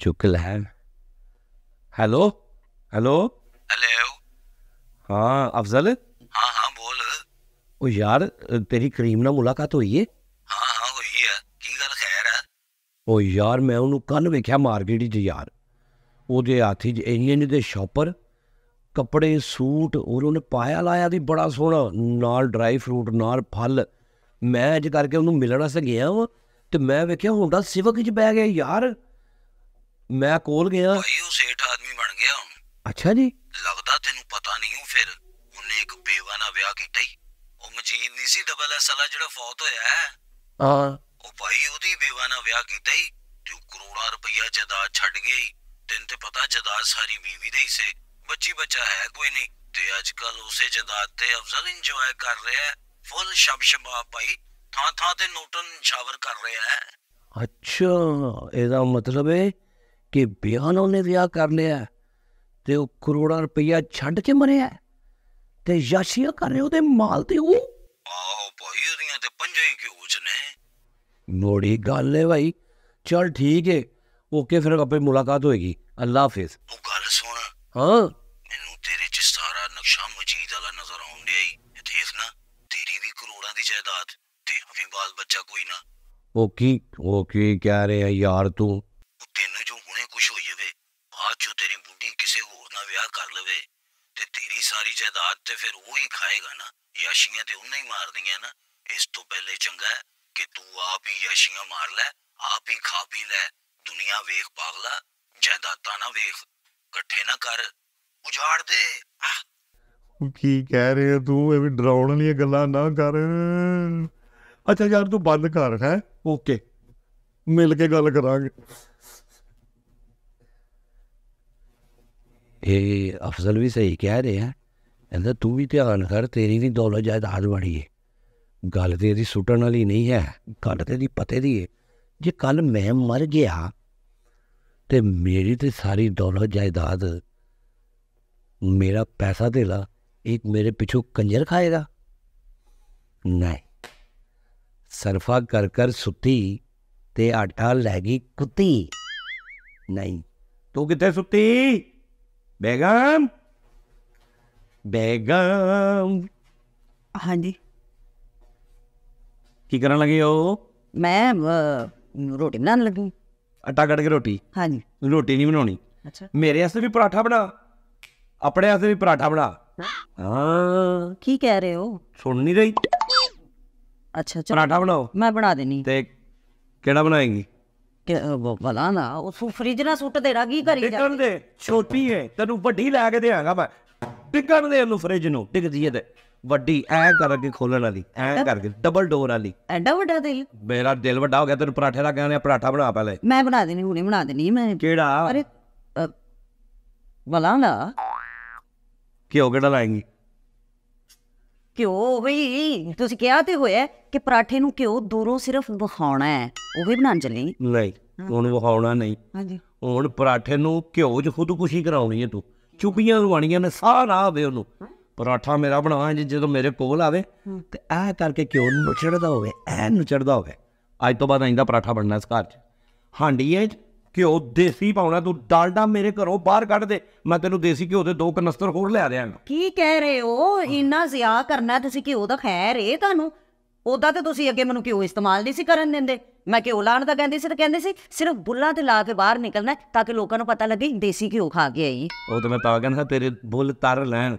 ਚੁੱਕ ਲੈ hello hello hello ਹਾਂ ਅਫਜ਼ਲ ਹਾਂ ਹਾਂ ਬੋਲ ਉਹ ਯਾਰ ਤੇਰੀ ਕਰੀਮ ਨਾਲ ਮੁਲਾਕਾਤ ਹੋਈ ਏ ਹਾਂ ਹਾਂ ਹੋਈ ਏ ਕੀ ਗੱਲ ਖੈਰ ਆ ਉਹ ਯਾਰ ਮੈਂ ਉਹਨੂੰ ਕੱਲ ਵੇਖਿਆ ਮਾਰਕੀਟ 'ਚ ਯਾਰ ਉਹਦੇ ਹਾਥੀ 'ਚ ਇੰਨੇ ਦੇ ਸ਼ਾਪਰ ਕੱਪੜੇ ਸੂਟ ਉਹ ਉਹਨੇ ਪਾਇਆ ਲਾਇਆ ਦੀ ਬੜਾ ਸੋਹਣਾ ਨਾਲ ਡਰਾਈ ਫਰੂਟ ਨਾਲ ਫਲ ਮੈਂ ਅੱਜ ਕਰਕੇ ਉਹਨੂੰ ਮਿਲਣ ਵਾਸਤੇ ਗਿਆ ਵਾਂ ਤੇ ਮੈਂ ਵੇਖਿਆ ਹੁੰਦਾ ਸਿਵਕ 'ਚ ਬੈ ਗਿਆ ਯਾਰ ਮੈਂ ਕੋਲ ਗਿਆ ਭਾਈ ਉਹ ਸੇਠ ਆਦਮੀ ਬਣ ਗਿਆ ਹੁਣ ਅੱਛਾ ਜੀ ਲੱਗਦਾ ਤੈਨੂੰ ਪਤਾ ਨਹੀਂ ਉਹ ਫਿਰ ਉਹਨੇ ਇੱਕ ਬੇਵਾ ਨਾਲ ਵਿਆਹ ਕੀਤਾ ਹੀ ਉਹ ਮਜੀਦ ਨਹੀਂ ਸੀ ਡਬਲ ਐਸ ਵਾਲਾ ਜਿਹੜਾ ਫੌਤ ਹੋਇਆ ਹੈ ਹਾਂ ਉਹ ਭਾਈ ਉਹਦੀ ਬੇਵਾ ਨਾਲ ਵਿਆਹ ਕੀਤਾ ਹੀ ਤੂੰ ਕਰੋੜਾ ਕਰੋੜਾਂ ਰੁਪਈਆ ਜਦਾ ਛੱਡ ਗਈ ਤੈਨੂੰ ਤੇ ਪਤਾ ਜਦਾ ਸਾਰੀ ਬੀਵੀ ਦੇ ਹਿੱਸੇ ਬੱਚੀ ਬੱਚਾ ਹੈ ਕੋਈ ਨਹੀਂ ਤੇ ਅੱਜ ਕੱਲ ਉਸੇ ਜਦਾਦ ਤੇ ਅਫਜ਼ਲ ਇੰਜੋਏ ਕਰ ਰਿਹਾ ਹੈ ਫੁੱਲ ਸ਼ਬਸ਼ਬਾ ਭਾਈ ਥਾਂ ਥਾਂ ਤੇ ਨੋਟਨ ਸ਼ਾਵਰ ਕਰ ਰਿਹਾ ਹੈ ਅੱਛਾ ਇਹਦਾ ਮਤਲਬ ਹੈ ਕਿ ਬਿਆਨ ਉਹਨੇ ਵਿਆਹ ਕਰ ਲਿਆ ਤੇ ਉਹ ਕਰੋੜਾਂ ਰੁਪਈਆ ਛੱਡ ਕੇ ਮਰਿਆ ਤੇ ਯਾਸ਼ੀਆ ਕਰ ਰਿਹਾ ਉਹਦੇ ਮਾਲ ਤੇ ਉਹ ਆਹੋ ਭਾਈ ਉਹਦੀਆਂ ਤੇ ਪੰਜਾਂ ਹੀ ਕਿਉਂ ਨੇ ਮੋੜੀ ਗੱਲ ਹੈ ਭਾਈ ਚਲ ਠੀਕ ਹੈ ਓਕੇ ਫਿਰ ਆਪੇ ਮੁਲਾਕਾਤ ਹੋਏਗੀ ਅੱਲਾ ਹਾਫਿਜ਼ ਉਹ ਗੱਲ ਸੁਣ ਹਾਂ ਮੈਨੂੰ ਤੇਰੇ ਚ ਸਾਰਾ ਨਕਸ਼ਾ ਮਜੀਦ ਵਾਲਾ ਨਜ਼ਰ ਆਉਣ ਡਿਆ ਤੇ ਇਸ ਨਾ ਤੇਰੀ ਵੀ ਕਰੋੜਾਂ ਦੀ ਜਾਇਦਾਦ ਤੇ ਹਵੇਂ ਬਾਲ ਬੱਚਾ ਕੋਈ ਨਾ ਉਹ ਕੀ ਉਹ ਕੀ ਕਹਿ ਰਿਹਾ ਯਾਰ ਤੂੰ ਸਾਰੀ ਜਾਇਦਾਦ ਤੇ ਫਿਰ ਉਹ ਹੀ ਖਾਏਗਾ ਨਾ ਯਾਸ਼ੀਆਂ ਤੇ ਉਹਨੇ ਹੀ ਮਾਰਦੀਆਂ ਨਾ ਇਸ ਤੋਂ ਪਹਿਲੇ ਚੰਗਾ ਕਿ ਤੂੰ ਆਪ ਹੀ ਯਾਸ਼ੀਆਂ ਮਾਰ ਲੈ ਆਪ ਹੀ ਖਾ ਪੀ ਲੈ ਦੁਨੀਆ ਵੇਖ ਪਾਗਲਾ ਜਾਇਦਾਦਾਂ ਨਾ ਵੇਖ ਇਕੱਠੇ ਨਾ ਕਰ ਉਜਾੜ ਦੇ ਕੀ ਕਹਿ ਰਿਹਾ ਤੂੰ ਇਹ ਵੀ ਡਰਾਉਣ ਵਾਲੀਆਂ ਗੱਲਾਂ ਨਾ ਕਰ ਅੱਛਾ ਯਾਰ ਤੂੰ ਬੰਦ ਕਰ ਹੈ ਓਕੇ ਮਿਲ ਕੇ ਗੱਲ ਕਰਾਂਗੇ ਇਹ ਅਫਜ਼ਲ ਵੀ ਸਹੀ ਕਹਿ ਰਹੇ ਹੈ ਕਹਿੰਦਾ ਤੂੰ ਵੀ ਧਿਆਨ ਕਰ ਤੇਰੀ ਵੀ ਦੌਲਤ ਜਾਇਦਾਦ ਵੜੀ ਏ ਗੱਲ ਤੇ ਇਹਦੀ ਸੁੱਟਣ ਵਾਲੀ ਨਹੀਂ ਹੈ ਗੱਲ ਤੇ ਦੀ ਪਤੇ ਦੀ ਏ ਜੇ ਕੱਲ ਮੈਂ ਮਰ ਗਿਆ ਤੇ ਮੇਰੀ ਤੇ ਸਾਰੀ ਦੌਲਤ ਜਾਇਦਾਦ ਮੇਰਾ ਪੈਸਾ ਦੇ ਲਾ ਇੱਕ ਮੇਰੇ ਪਿੱਛੋਂ ਕੰਜਰ ਖਾਏਗਾ ਨਹੀਂ ਸਰਫਾ ਕਰ ਕਰ ਸੁੱਤੀ ਤੇ ਆਟਾ ਲੈ ਗਈ ਕੁੱਤੀ ਨਹੀਂ ਤੂੰ ਕਿੱਥੇ ਸੁੱਤੀ ਬੇਗਮ ਬੇਗਮ ਹਾਂਜੀ ਕੀ ਕਰਨ ਲੱਗੇ ਹੋ ਮੈਂ ਰੋਟੀ ਬਣਾਉਣ ਲੱਗੀ ਆਟਾ ਕੱਢ ਕੇ ਰੋਟੀ ਹਾਂਜੀ ਰੋਟੀ ਨਹੀਂ ਬਣਾਉਣੀ ਅੱਛਾ ਮੇਰੇ ਵਾਸਤੇ ਵੀ ਪਰਾਠਾ ਬਣਾ ਆਪਣੇ ਵਾਸਤੇ ਵੀ ਪਰਾਠਾ ਬਣਾ ਹਾਂ ਕੀ ਕਹਿ ਰਹੇ ਹੋ ਸੁਣ ਨਹੀਂ ਰਹੀ ਅੱਛਾ ਚਲੋ ਪਰਾਠਾ ਬਣਾਓ ਮੈਂ ਬਣਾ ਦੇਣੀ ਤੇ ਕਿਹੜਾ ਬਣਾਏਗੀ ਬਲਾ ਨਾ ਉਹ ਫ੍ਰਿਜ ਨਾਲ ਸੁੱਟ ਦੇਣਾ ਕੀ ਕਰੀ ਜਾ ਦੇ ਛੋਟੀ ਹੈ ਤੈਨੂੰ ਵੱਡੀ ਲੈ ਕੇ ਦੇਵਾਂਗਾ ਮੈਂ ਟਿਕਣ ਦੇ ਨੂੰ ਫ੍ਰਿਜ ਨੂੰ ਟਿਕਦੀ ਹੈ ਤੇ ਵੱਡੀ ਐ ਕਰਕੇ ਖੋਲਣ ਵਾਲੀ ਐ ਕਰਕੇ ਡਬਲ ਡੋਰ ਵਾਲੀ ਐਡਾ ਵੱਡਾ ਦਿਲ ਮੇਰਾ ਦਿਲ ਵੱਡਾ ਹੋ ਗਿਆ ਤੈਨੂੰ ਪਰਾਠੇ ਦਾ ਕਹਿੰਦੇ ਪਰਾਠਾ ਬਣਾ ਪਹਿਲੇ ਮੈਂ ਬਣਾ ਦੇਣੀ ਹੁਣੇ ਬਣਾ ਦੇਣੀ ਮੈਂ ਕਿਹੜਾ ਅਰੇ ਵਲਾਂ ਦਾ ਕਿਉਂ ਕਿਹੜਾ ਲਾਏਂਗੀ ਕਿਉਂ ਵੀ ਤੁਸੀਂ ਕਿਹਾ ਤੇ ਹੋਇਆ ਕਿ ਪਰਾਠੇ ਨੂੰ ਕਿਉਂ ਦੂਰੋਂ ਸਿਰਫ ਵਿਖਾਉਣਾ ਹੈ ਉਹ ਵੀ ਬਣਾ ਚੱਲੇ ਨਹੀਂ ਉਹਨੂੰ ਵਿਖਾਉਣਾ ਨਹੀਂ ਹਾਂਜੀ ਹੁਣ ਪਰਾਠੇ ਨੂੰ ਘਿਓ 'ਚ ਖੁਦਕੁਸ਼ੀ ਕਰਾਉਣੀ ਹੈ ਤੂੰ ਚੁਪੀਆਂ ਰਵਾਣੀਆਂ ਨੇ ਸਾਰਾ ਆਵੇ ਉਹਨੂੰ ਪਰਾਠਾ ਮੇਰਾ ਬਣਾਵਾਂ ਜੀ ਜਦੋਂ ਮੇਰੇ ਕੋਲ ਆਵੇ ਤੇ ਐ ਕਰਕੇ ਕਿਉਂ ਨੁਚੜਦਾ ਹੋਵੇ ਐ ਨੁਚੜਦਾ ਹੋਵੇ ਅੱਜ ਤੋਂ ਬਾਅਦ ਆਈਂਦਾ ਪਰਾਠਾ ਬਣਨਾ ਇਸ ਘਰ 'ਚ ਹਾਂਡੀ ਐ ਕਿਉਂ ਦੇਸੀ ਪਾਉਣਾ ਤੂੰ ਡਾਲਡਾ ਮੇਰੇ ਘਰੋਂ ਬਾਹਰ ਕੱਢ ਦੇ ਮੈਂ ਤੈਨੂੰ ਦੇਸੀ ਘਿਓ ਦੇ ਦੋ ਕਨਸਤਰ ਹੋਰ ਲਿਆ ਦਿਆਂਗਾ ਕੀ ਕਹਿ ਰਹੇ ਹੋ ਇੰਨਾ ਜ਼ਿਆ ਕਰਨਾ ਤੁਸੀਂ ਕਿਉਂ ਦਾ ਖੈਰ ਏ ਤੁਹਾਨੂੰ ਉਦਾਂ ਤੇ ਤੁਸੀਂ ਅੱਗੇ ਮੈਨੂੰ ਕਿਉਂ ਇਸਤੇਮਾਲ ਨਹੀਂ ਸੀ ਕਰਨ ਦਿੰਦੇ ਮੈਂ ਕਿਉਂ ਲਾਣ ਦਾ ਕਹਿੰਦੀ ਸੀ ਤੇ ਕਹਿੰਦੇ ਸੀ ਸਿਰਫ ਬੁੱਲਾਂ ਤੇ ਲਾ ਕੇ ਬਾਹਰ ਨਿਕਲਣਾ ਤਾਂ ਕਿ ਲੋਕਾਂ ਨੂੰ ਪਤਾ ਲੱਗੇ ਦੇਸੀ ਘਿਓ ਖਾ ਕੇ ਆਈ ਉਹ ਤਾਂ ਮੈਂ ਤਾਂ ਕਹਿੰਦਾ ਤੇਰੇ ਬੁੱਲ ਤਰ ਲੈਣ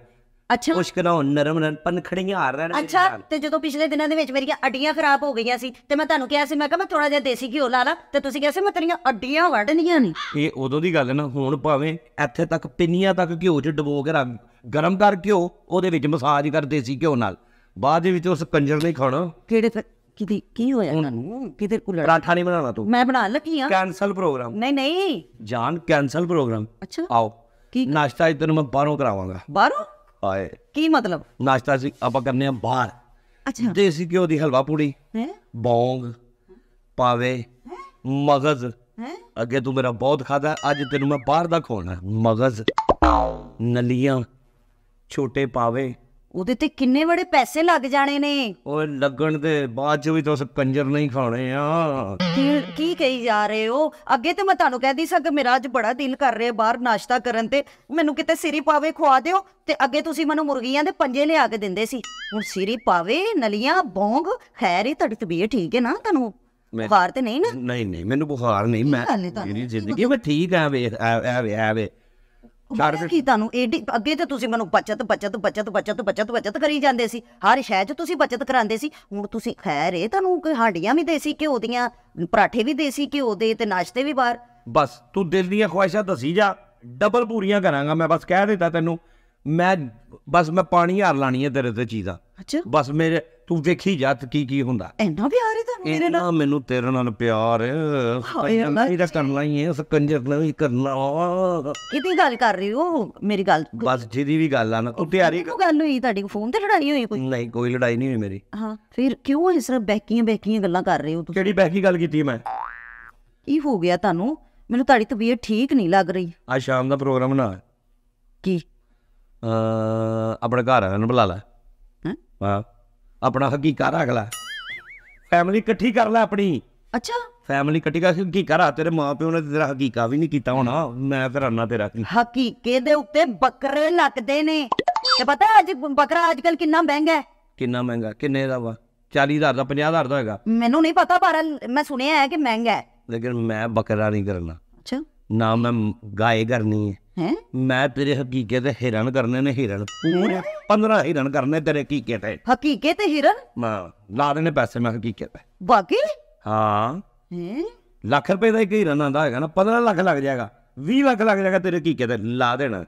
ਅੱਛਾ ਮੁਸ਼ਕਲ ਹੋਣ ਨਰਮ ਨਰਮ ਪਨਖੜੀਆਂ ਆ ਰਹਿਣ ਅੱਛਾ ਤੇ ਜਦੋਂ ਪਿਛਲੇ ਦਿਨਾਂ ਦੇ ਵਿੱਚ ਮੇਰੀਆਂ ਅੱਡੀਆਂ ਖਰਾਬ ਹੋ ਗਈਆਂ ਸੀ ਤੇ ਮੈਂ ਤੁਹਾਨੂੰ ਕਿਹਾ ਸੀ ਮੈਂ ਕਿਹਾ ਮੈਂ ਥੋੜਾ ਜਿਹਾ ਦੇਸੀ ਘਿਓ ਲਾ ਲਾ ਤੇ ਤੁਸੀਂ ਕਿਹਾ ਸੀ ਮੈਂ ਤੇਰੀਆਂ ਅੱਡੀਆਂ ਵੜਨੀਆਂ ਨਹੀਂ ਇਹ ਉਦੋਂ ਦੀ ਗੱਲ ਹੈ ਨਾ ਹੁਣ ਭਾਵੇਂ ਇੱਥੇ ਤੱਕ ਪਿੰਨੀਆਂ ਤੱਕ ਘਿਓ 'ਚ ਡਬੋ ਕੇ ਰੰਗ ਗਰਮ ਕਰ ਘਿਓ ਉਹਦੇ ਵਿੱਚ ਮਸਾਜ ਕਰ ਦੇਸੀ ਘਿਓ ਨਾਲ ਬਾਅਦ ਵਿੱਚ ਉਸ ਕੰਜਰ ਨੇ ਖਾਣਾ ਕਿਹੜੇ ਫਿਰ ਕਿਤੇ ਕੀ ਹੋਇਆ ਉਹਨਾਂ ਨੂੰ ਕਿਤੇ ਕੋ ਲੜਾ ਪਰਾਠਾ ਨਹੀਂ ਬਣਾਣਾ ਤੂੰ ਮੈਂ ਬਣਾ ਲੱਗੀ ਆ ਕੈਨਸਲ ਪ੍ਰੋਗਰਾਮ ਨਹੀਂ ਨਹੀਂ ਜਾਨ ਕੈਨਸਲ ਪ੍ਰੋਗਰਾਮ ਅੱਛਾ ਆਓ ਕੀ ਨਾਸ਼ਤਾ ਇਧਰ ਤੈਨੂੰ ਮੈਂ ਬਾਹਰੋਂ ਕਰਾਵਾਂਗਾ ਬਾਹਰੋਂ ਹਾਏ ਕੀ ਮਤਲਬ ਨਾਸ਼ਤਾ ਸੀ ਆਪਾਂ ਕਰਨੇ ਆ ਬਾਹਰ ਅੱਛਾ ਦੇਸੀ ਘਿਓ ਦੀ ਹਲਵਾ ਪੂੜੀ ਹੈ ਬੌਂਗ ਪਾਵੇ ਮਗਜ਼ ਹੈ ਅੱਗੇ ਤੂੰ ਮੇਰਾ ਬਹੁਤ ਖਾਦਾ ਅੱਜ ਤੈਨੂੰ ਮੈਂ ਬਾਹਰ ਦਾ ਖੋਣਾ ਮਗਜ਼ ਨਲੀਆਂ ਛੋਟੇ ਪਾਵੇ ਉਹਦੇ ਤੇ ਕਿੰਨੇ ਬੜੇ ਪੈਸੇ ਲੱਗ ਜਾਣੇ ਨੇ ਓਏ ਲੱਗਣ ਦੇ ਬਾਅਦ ਚ ਵੀ ਤੁਸੀਂ ਕੰਜਰ ਨਹੀਂ ਖਾਣੇ ਆ ਕੀ ਕੀ ਕਹੀ ਜਾ ਰਹੇ ਹੋ ਅੱਗੇ ਤੇ ਮੈਂ ਤੁਹਾਨੂੰ ਕਹਿਦੀ ਸੀ ਕਿ ਮੇਰਾ ਅੱਜ ਬੜਾ ਦਿਲ ਕਰ ਰਿਹਾ ਬਾਹਰ ਨਾਸ਼ਤਾ ਕਰਨ ਤੇ ਮੈਨੂੰ ਕਿਤੇ ਸਿਰੀ ਪਾਵੇ ਖਵਾ ਦਿਓ ਤੇ ਅੱਗੇ ਤੁਸੀਂ ਮੈਨੂੰ ਮੁਰਗੀਆਂ ਦੇ ਪੰਜੇ ਲਿਆ ਕੇ ਦਿੰਦੇ ਸੀ ਹੁਣ ਸਿਰੀ ਪਾਵੇ ਨਲੀਆਂ ਬੋਂਗ ਖੈਰ ਹੀ ਤੁਹਾਡੀ ਤਬੀਅਤ ਠੀਕ ਹੈ ਨਾ ਤੁਹਾਨੂੰ ਬੁਖਾਰ ਤੇ ਨਹੀਂ ਨਾ ਨਹੀਂ ਨਹੀਂ ਮੈਨੂੰ ਬੁਖਾਰ ਨਹੀਂ ਮੈਂ ਮੇਰੀ ਜ਼ਿੰਦਗੀ ਵਿੱਚ ਠੀਕ ਆ ਵੇ ਆ ਵੇ ਆ ਵੇ ਚਾਰ ਮਾਰਿਆ ਕੀ ਤੁਹਾਨੂੰ ਏਡੀ ਅੱਗੇ ਤੇ ਤੁਸੀਂ ਮੈਨੂੰ ਬਚਤ ਬਚਤ ਬਚਤ ਬਚਤ ਬਚਤ ਬਚਤ ਕਰੀ ਜਾਂਦੇ ਸੀ ਹਰ ਸ਼ਹਿਜ ਤੁਸੀਂ ਬਚਤ ਕਰਾਉਂਦੇ ਸੀ ਹੁਣ ਤੁਸੀਂ ਖੈਰ ਇਹ ਤੁਹਾਨੂੰ ਕੋਈ ਹਾਂਡੀਆਂ ਵੀ ਦੇਸੀ ਕਿ ਦੀਆਂ ਪਰਾਠੇ ਵੀ ਦੇਸੀ ਕਿ ਦੇ ਤੇ ਨਾਸ਼ਤੇ ਵੀ ਬਾਹਰ ਬਸ ਤੂੰ ਦਿਲ ਦੀਆਂ ਖੁਆਇਸ਼ਾਂ ਦੱਸੀ ਜਾ ਡਬਲ ਪੂਰੀਆਂ ਕਰਾਂਗਾ ਮੈਂ ਬਸ ਕਹਿ ਦਿੱਤਾ ਤੈਨੂੰ ਮੈਂ ਬਸ ਮੈਂ ਪਾਣੀ ਹਾਰ ਲਾਣੀ ਹੈ ਤੇਰੇ ਤੇ ਚੀਜ਼ਾਂ ਅੱਛਾ ਬਸ ਮੇਰੇ ਤੂੰ ਦੇਖੀ ਜਾ ਕੀ ਕੀ ਹੁੰਦਾ ਇੰਨਾ ਪਿਆਰ ਹੈ ਤੁਹਾਨੂੰ ਮੇਰੇ ਨਾਲ ਮੈਨੂੰ ਤੇਰੇ ਨਾਲ ਪਿਆਰ ਹੈ ਇਹਦਾ ਕਰਨ ਲਈ ਹੈ ਕੰਜਰ ਨਾਲ ਹੀ ਕਰਨਾ ਕਿਤੇ ਗੱਲ ਕਰ ਰਹੀ ਹੋ ਮੇਰੀ ਗੱਲ ਬਸ ਜਿਹਦੀ ਵੀ ਗੱਲ ਆ ਨਾ ਤੂੰ ਤਿਆਰੀ ਕਰ ਗੱਲ ਹੋਈ ਤੁਹਾਡੀ ਫੋਨ ਤੇ ਲੜਾਈ ਹੋਈ ਕੋਈ ਨਹੀਂ ਕੋਈ ਲੜਾਈ ਨਹੀਂ ਹੋਈ ਮੇਰੀ ਹਾਂ ਫਿਰ ਕਿਉਂ ਇਸ ਤਰ੍ਹਾਂ ਬੈਕੀਆਂ ਬੈਕੀਆਂ ਗੱਲਾਂ ਕਰ ਰਹੇ ਹੋ ਤੁਸੀਂ ਕਿਹੜੀ ਬੈਕੀ ਗੱਲ ਕੀਤੀ ਮੈਂ ਕੀ ਹੋ ਗਿਆ ਤੁਹਾਨੂੰ ਮੈਨੂੰ ਤੁਹਾਡੀ ਤਬੀਅਤ ਠੀਕ ਨਹੀਂ ਲੱਗ ਰਹੀ ਆ ਸ਼ਾਮ ਦਾ ਪ੍ਰੋਗਰਾਮ ਨਾ ਕੀ ਅ ਆਪਣੇ ਘਰ ਆਣ ਨੂੰ ਬੁਲਾ ਲੈ ਹਾਂ ਵਾਹ ਆਪਣਾ ਹਕੀਕਾ ਕਰ ਅਗਲਾ ਫੈਮਿਲੀ ਇਕੱਠੀ ਕਰ ਲੈ ਆਪਣੀ ਅੱਛਾ ਫੈਮਿਲੀ ਇਕੱਠੀ ਕਰ ਹਕੀਕਾ ਰੱਖ ਤੇਰੇ ਮਾਪਿਓ ਨੇ ਤੇਰਾ ਹਕੀਕਾ ਵੀ ਨਹੀਂ ਕੀਤਾ ਹੋਣਾ ਮੈਂ ਫਿਰ ਅੰਨਾ ਤੇਰਾ ਕੀ ਹਕੀਕੇ ਦੇ ਉੱਤੇ ਬੱਕਰੇ ਲੱਗਦੇ ਨੇ ਤੇ ਪਤਾ ਅੱਜ ਬੱਕਰਾ ਅੱਜ ਕੱਲ ਕਿੰਨਾ ਮਹਿੰਗਾ ਹੈ ਕਿੰਨਾ ਮਹਿੰਗਾ ਕਿੰਨੇ ਦਾ ਵਾ 40000 ਦਾ 50000 ਦਾ ਹੋਏਗਾ ਮੈਨੂੰ ਨਹੀਂ ਪਤਾ ਪਰ ਮੈਂ ਸੁਣਿਆ ਹੈ ਕਿ ਮਹਿੰਗਾ ਹੈ ਲੇਕਿਨ ਮੈਂ ਬੱਕਰਾ ਨਹੀਂ ਕਰਨਾ ਅੱਛਾ ਨਾ ਮੈਂ ਗਾਏ ਕਰਨੀ ਹੈ ਹੈ ਮੈਂ ਤੇਰੇ ਹਕੀਕੇ ਤੇ ਹਿਰਨ ਕਰਨੇ ਨੇ ਹਿਰਨ ਪੂਰੇ 15 ਹਿਰਨ ਕਰਨੇ ਤੇਰੇ ਹਕੀਕੇ ਤੇ ਹਕੀਕੇ ਤੇ ਹਿਰਨ ਮਾ ਲਾ ਦੇਣੇ ਪੈਸੇ ਮੈਂ ਹਕੀਕੇ ਤੇ ਬਾਕੀ ਹਾਂ ਲੱਖ ਰੁਪਏ ਦਾ ਇੱਕ ਹਿਰਨ ਆਂਦਾ ਹੈਗਾ ਨਾ 15 ਲੱਖ ਲੱਗ ਜਾਏਗਾ 20 ਲੱਖ ਲੱਗ ਜਾਏਗਾ ਤੇਰੇ ਹਕੀਕੇ ਤੇ ਲਾ ਦੇਣਾ